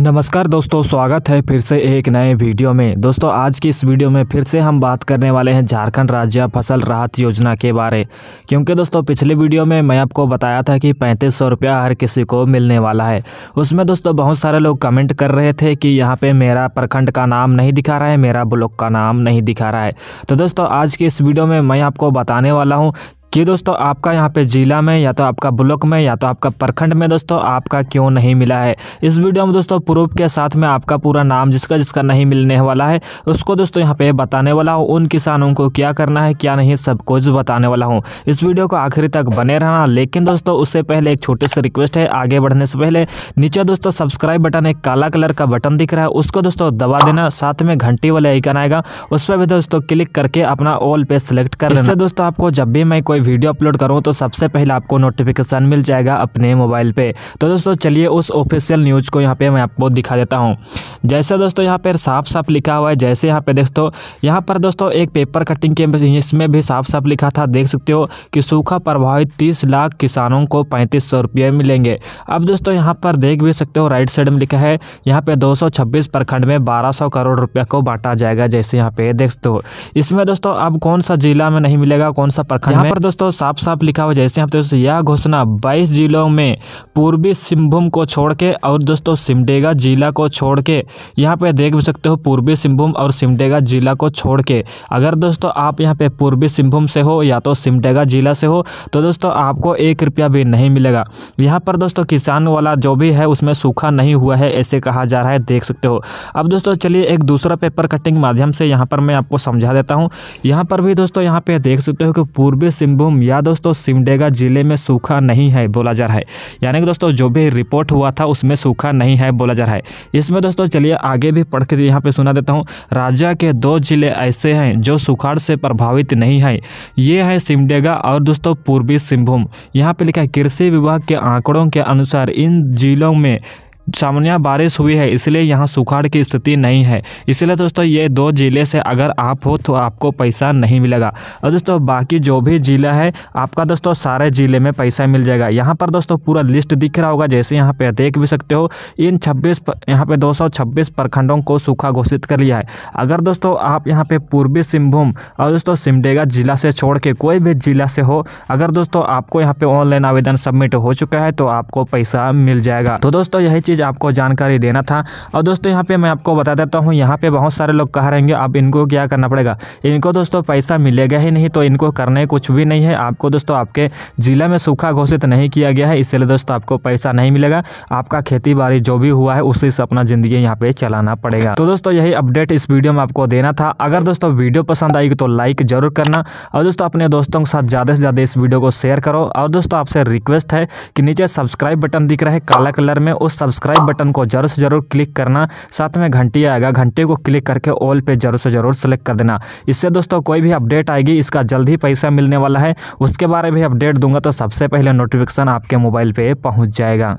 नमस्कार दोस्तों स्वागत है फिर से एक नए वीडियो में दोस्तों आज की इस वीडियो में फिर से हम बात करने वाले हैं झारखंड राज्य फसल राहत योजना के बारे क्योंकि दोस्तों पिछले वीडियो में मैं आपको बताया था कि पैंतीस सौ रुपया हर किसी को मिलने वाला है उसमें दोस्तों बहुत सारे लोग कमेंट कर रहे थे कि यहाँ पर मेरा प्रखंड का नाम नहीं दिखा रहा है मेरा ब्लॉक का नाम नहीं दिखा रहा है तो दोस्तों आज की इस वीडियो में मैं आपको बताने वाला हूँ कि दोस्तों आपका यहाँ पे जिला में या तो आपका ब्लॉक में या तो आपका प्रखंड में दोस्तों आपका क्यों नहीं मिला है इस वीडियो में दोस्तों प्रूफ के साथ में आपका पूरा नाम जिसका जिसका नहीं मिलने वाला है उसको दोस्तों यहाँ पे बताने वाला हूँ उन किसानों को क्या करना है क्या नहीं सब कुछ बताने वाला हूँ इस वीडियो को आखिरी तक बने रहना लेकिन दोस्तों उससे पहले एक छोटी सी रिक्वेस्ट है आगे बढ़ने से पहले नीचे दोस्तों सब्सक्राइब बटन एक काला कलर का बटन दिख रहा है उसको दोस्तों दबा देना साथ में घंटी वाले आइकन आएगा उस पर भी दोस्तों क्लिक करके अपना ऑल पे सिलेक्ट कर दोस्तों आपको जब भी मैं कोई कोई वीडियो अपलोड करूँ तो सबसे पहले आपको नोटिफिकेशन मिल जाएगा अपने मोबाइल पर तो दोस्तों चलिए उस ऑफिशियल न्यूज़ को यहाँ पर मैं आपको दिखा देता हूँ जैसे दोस्तों यहाँ पर साफ साफ लिखा हुआ है जैसे यहाँ पर दोस्तों यहाँ पर दोस्तों एक पेपर कटिंग के इसमें भी साफ साफ लिखा था देख सकते हो कि सूखा प्रभावित तीस लाख किसानों को पैंतीस सौ रुपये मिलेंगे अब दोस्तों यहाँ पर देख भी सकते हो राइट साइड में लिखा है यहाँ पे 226 प्रखंड में 1200 करोड़ रुपये को बांटा जाएगा जैसे यहाँ पे देख सकते हो इसमें दोस्तों अब कौन सा जिला में नहीं मिलेगा कौन सा प्रखंड दोस्तों साफ साफ लिखा हुआ जैसे हम दोस्तों यह घोषणा 22 जिलों में पूर्वी सिंहभूम को छोड़ के और दोस्तों सिमडेगा जिला को छोड़ के यहाँ पे देख भी सकते हो पूर्वी सिंहभूम और सिमडेगा जिला को छोड़ के अगर दोस्तों आप यहाँ पे पूर्वी सिंहभूम से हो या तो सिमडेगा जिला से हो तो दोस्तों आपको एक रुपया भी नहीं मिलेगा यहाँ पर दोस्तों किसान वाला जो भी है उसमें सूखा नहीं हुआ है ऐसे कहा जा रहा है देख सकते हो अब दोस्तों चलिए एक दूसरा पेपर कटिंग माध्यम से यहाँ पर मैं आपको समझा देता हूँ यहाँ पर भी दोस्तों यहाँ पे देख सकते हो कि पूर्वी सिंह सिंहभूम या दोस्तों सिमडेगा जिले में सूखा नहीं है बोला जा रहा है यानी कि दोस्तों जो भी रिपोर्ट हुआ था उसमें सूखा नहीं है बोला जा रहा है इसमें दोस्तों चलिए आगे भी पढ़ के तो यहाँ पे सुना देता हूँ राज्य के दो जिले ऐसे हैं जो सुखाड़ से प्रभावित नहीं है ये है सिमडेगा और दोस्तों पूर्वी सिंहभूम यहाँ पर लिखा है कृषि विभाग के आंकड़ों के अनुसार इन जिलों में सामान्य बारिश हुई है इसलिए यहाँ सुखाड़ की स्थिति नहीं है इसलिए दोस्तों ये दो ज़िले से अगर आप हो तो आपको पैसा नहीं मिलेगा और दोस्तों बाकी जो भी ज़िला है आपका दोस्तों सारे ज़िले में पैसा मिल जाएगा यहाँ पर दोस्तों पूरा लिस्ट दिख रहा होगा जैसे यहाँ पे देख भी सकते हो इन छब्बीस यहाँ पे दो प्रखंडों को सूखा घोषित कर लिया है अगर दोस्तों आप यहाँ पे पूर्वी सिंहभूम और दोस्तों सिमडेगा जिला से छोड़ के कोई भी जिला से हो अगर दोस्तों आपको यहाँ पे ऑनलाइन आवेदन सबमिट हो चुका है तो आपको पैसा मिल जाएगा तो दोस्तों यही चीज़ चीज़ आपको जानकारी देना था और दोस्तों यहाँ पे मैं आपको बता देता हूँ यहाँ पे बहुत सारे लोग कह हैं अब इनको क्या करना पड़ेगा इनको दोस्तों पैसा मिलेगा ही नहीं तो इनको करने कुछ भी नहीं है आपको दोस्तों आपके ज़िले में सूखा घोषित नहीं किया गया है इसलिए दोस्तों आपको पैसा नहीं मिलेगा आपका खेती बाड़ी जो भी हुआ है उसी से अपना ज़िंदगी यहाँ पे चलाना पड़ेगा तो दोस्तों यही अपडेट इस वीडियो में आपको देना था अगर दोस्तों वीडियो पसंद आएगी तो लाइक जरूर करना और दोस्तों अपने दोस्तों के साथ ज़्यादा से ज़्यादा इस वीडियो को शेयर करो और दोस्तों आपसे रिक्वेस्ट है कि नीचे सब्सक्राइब बटन दिख रहा है काला कलर में उस सब्सक्राइब सब्सक्राइब बटन को जरूर से जरूर क्लिक करना साथ में घंटी आएगा घंटे को क्लिक करके ऑल पे जरूर से जरूर सेलेक्ट कर देना इससे दोस्तों कोई भी अपडेट आएगी इसका जल्द ही पैसा मिलने वाला है उसके बारे में भी अपडेट दूंगा तो सबसे पहले नोटिफिकेशन आपके मोबाइल पर पहुँच जाएगा